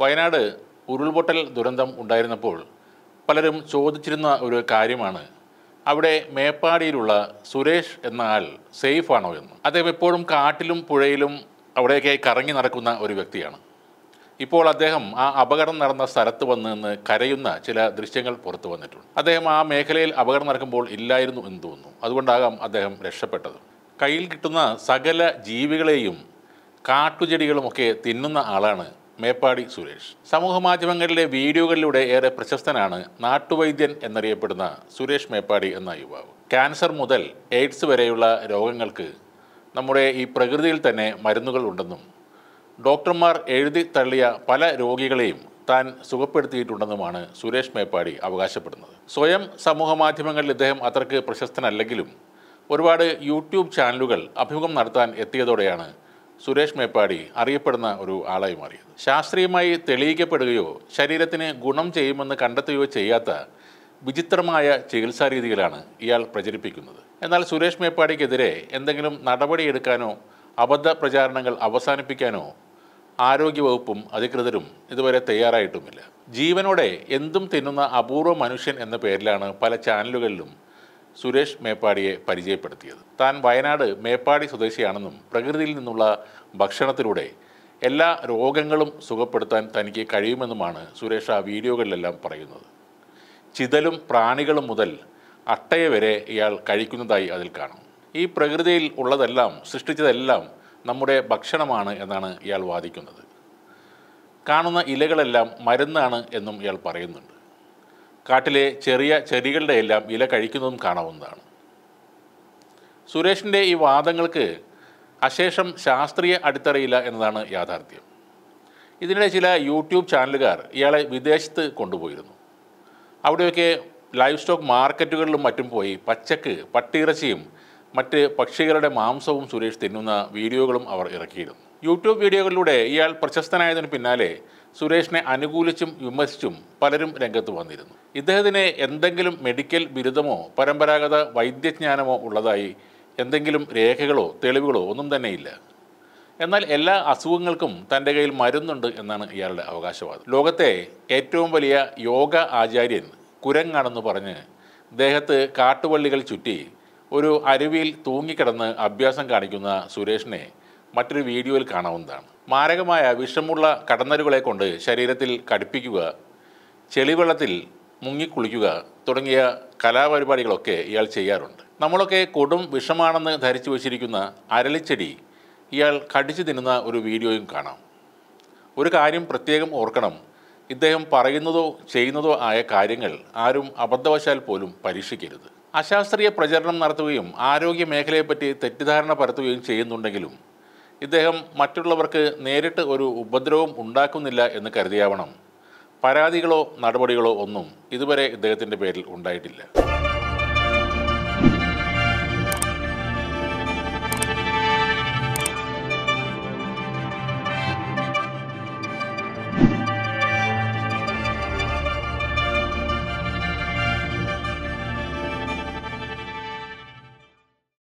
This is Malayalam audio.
വയനാട് ഉരുൾപൊട്ടൽ ദുരന്തം ഉണ്ടായിരുന്നപ്പോൾ പലരും ചോദിച്ചിരുന്ന ഒരു കാര്യമാണ് അവിടെ മേപ്പാടിയിലുള്ള സുരേഷ് എന്ന ആൾ സേഫ് ആണോ എന്ന് അദ്ദേഹം എപ്പോഴും കാട്ടിലും പുഴയിലും അവിടെയൊക്കെ കറങ്ങി നടക്കുന്ന ഒരു വ്യക്തിയാണ് ഇപ്പോൾ അദ്ദേഹം ആ അപകടം നടന്ന സ്ഥലത്ത് വന്ന് നിന്ന് കരയുന്ന ചില ദൃശ്യങ്ങൾ പുറത്തു വന്നിട്ടുണ്ട് അദ്ദേഹം ആ മേഖലയിൽ അപകടം നടക്കുമ്പോൾ ഇല്ലായിരുന്നു എന്ന് തോന്നുന്നു അതുകൊണ്ടാകാം അദ്ദേഹം രക്ഷപ്പെട്ടത് കയ്യിൽ കിട്ടുന്ന സകല ജീവികളെയും കാട്ടുചെടികളുമൊക്കെ തിന്നുന്ന ആളാണ് മേപ്പാടി സുരേഷ് സമൂഹ മാധ്യമങ്ങളിലെ വീഡിയോകളിലൂടെ ഏറെ പ്രശസ്തനാണ് നാട്ടുവൈദ്യൻ എന്നറിയപ്പെടുന്ന സുരേഷ് മേപ്പാടി എന്ന യുവാവ് ക്യാൻസർ മുതൽ എയ്ഡ്സ് വരെയുള്ള രോഗങ്ങൾക്ക് നമ്മുടെ ഈ പ്രകൃതിയിൽ തന്നെ മരുന്നുകൾ ഉണ്ടെന്നും ഡോക്ടർമാർ എഴുതി തള്ളിയ പല രോഗികളെയും താൻ സുഖപ്പെടുത്തിയിട്ടുണ്ടെന്നുമാണ് സുരേഷ് മേപ്പാടി അവകാശപ്പെടുന്നത് സ്വയം സമൂഹ മാധ്യമങ്ങളിൽ ഇദ്ദേഹം അത്രക്ക് പ്രശസ്തനല്ലെങ്കിലും ഒരുപാട് യൂട്യൂബ് ചാനലുകൾ അഭിമുഖം നടത്താൻ എത്തിയതോടെയാണ് സുരേഷ് മേപ്പാടി അറിയപ്പെടുന്ന ഒരു ആളായി മാറിയത് ശാസ്ത്രീയമായി തെളിയിക്കപ്പെടുകയോ ശരീരത്തിന് ഗുണം ചെയ്യുമെന്ന് കണ്ടെത്തുകയോ ചെയ്യാത്ത വിചിത്രമായ ചികിത്സാ രീതികളാണ് ഇയാൾ പ്രചരിപ്പിക്കുന്നത് എന്നാൽ സുരേഷ് മേപ്പാടിക്കെതിരെ എന്തെങ്കിലും നടപടിയെടുക്കാനോ അബദ്ധ പ്രചാരണങ്ങൾ അവസാനിപ്പിക്കാനോ ആരോഗ്യവകുപ്പും അധികൃതരും ഇതുവരെ തയ്യാറായിട്ടുമില്ല ജീവനോടെ എന്തും തിന്നുന്ന അപൂർവ മനുഷ്യൻ എന്ന പേരിലാണ് പല ചാനലുകളിലും സുരേഷ് മേപ്പാടിയെ പരിചയപ്പെടുത്തിയത് താൻ വയനാട് മേപ്പാടി സ്വദേശിയാണെന്നും പ്രകൃതിയിൽ നിന്നുള്ള ഭക്ഷണത്തിലൂടെ എല്ലാ രോഗങ്ങളും സുഖപ്പെടുത്താൻ തനിക്ക് കഴിയുമെന്നുമാണ് സുരേഷ് ആ വീഡിയോകളിലെല്ലാം പറയുന്നത് ചിതലും പ്രാണികളും മുതൽ അട്ടയെ വരെ ഇയാൾ കഴിക്കുന്നതായി അതിൽ കാണാം ഈ പ്രകൃതിയിൽ ഉള്ളതെല്ലാം സൃഷ്ടിച്ചതെല്ലാം നമ്മുടെ ഭക്ഷണമാണ് എന്നാണ് ഇയാൾ വാദിക്കുന്നത് കാണുന്ന ഇലകളെല്ലാം മരുന്നാണ് എന്നും ഇയാൾ പറയുന്നുണ്ട് കാട്ടിലെ ചെറിയ ചെടികളുടെ എല്ലാം ഇല കഴിക്കുന്നതും കാണാവുന്നതാണ് സുരേഷിൻ്റെ ഈ വാദങ്ങൾക്ക് അശേഷം ശാസ്ത്രീയ അടിത്തറയില്ല എന്നതാണ് യാഥാർത്ഥ്യം ഇതിനിടെ ചില യൂട്യൂബ് ചാനലുകാർ ഇയാളെ വിദേശത്ത് കൊണ്ടുപോയിരുന്നു അവിടെയൊക്കെ ലൈവ് സ്റ്റോക്ക് മാർക്കറ്റുകളിലും മറ്റും പോയി പച്ചക്ക് പട്ടിയിറച്ചിയും മറ്റ് പക്ഷികളുടെ മാംസവും സുരേഷ് തിന്നുന്ന വീഡിയോകളും അവർ ഇറക്കിയിരുന്നു യൂട്യൂബ് വീഡിയോകളിലൂടെ ഇയാൾ പ്രശസ്തനായതിനു പിന്നാലെ സുരേഷിനെ അനുകൂലിച്ചും വിമർശിച്ചും പലരും രംഗത്ത് വന്നിരുന്നു ഇദ്ദേഹത്തിന് എന്തെങ്കിലും മെഡിക്കൽ ബിരുദമോ പരമ്പരാഗത വൈദ്യജ്ഞാനമോ ഉള്ളതായി എന്തെങ്കിലും രേഖകളോ തെളിവുകളോ ഒന്നും തന്നെയില്ല എന്നാൽ എല്ലാ അസുഖങ്ങൾക്കും തൻ്റെ കയ്യിൽ മരുന്നുണ്ട് എന്നാണ് ഇയാളുടെ അവകാശവാദം ലോകത്തെ ഏറ്റവും വലിയ യോഗ ആചാര്യൻ കുരങ്ങാണെന്ന് പറഞ്ഞ് ദേഹത്ത് കാട്ടുവള്ളികൾ ചുറ്റി ഒരു അരുവിയിൽ തൂങ്ങിക്കിടന്ന് അഭ്യാസം കാണിക്കുന്ന സുരേഷിനെ മറ്റൊരു വീഡിയോയിൽ കാണാവുന്നതാണ് മാരകമായ വിഷമുള്ള കടന്നലുകളെ കൊണ്ട് ശരീരത്തിൽ കടുപ്പിക്കുക ചെളിവെള്ളത്തിൽ മുങ്ങിക്കുളിക്കുക തുടങ്ങിയ കലാപരിപാടികളൊക്കെ ഇയാൾ ചെയ്യാറുണ്ട് നമ്മളൊക്കെ കൊടും വിഷമാണെന്ന് ധരിച്ചു വച്ചിരിക്കുന്ന അരളിച്ചെടി ഇയാൾ കടിച്ചു തിന്നുന്ന ഒരു വീഡിയോയും കാണാം ഒരു കാര്യം പ്രത്യേകം ഓർക്കണം ഇദ്ദേഹം പറയുന്നതോ ചെയ്യുന്നതോ ആയ കാര്യങ്ങൾ ആരും അബദ്ധവശാൽ പോലും പരീക്ഷിക്കരുത് അശാസ്ത്രീയ പ്രചരണം നടത്തുകയും ആരോഗ്യ മേഖലയെപ്പറ്റി തെറ്റിദ്ധാരണ പരത്തുകയും ചെയ്യുന്നുണ്ടെങ്കിലും ഇദ്ദേഹം മറ്റുള്ളവർക്ക് നേരിട്ട് ഒരു ഉപദ്രവം ഉണ്ടാക്കുന്നില്ല എന്ന് കരുതിയാവണം പരാതികളോ നടപടികളോ ഒന്നും ഇതുവരെ ഇദ്ദേഹത്തിൻ്റെ പേരിൽ ഉണ്ടായിട്ടില്ല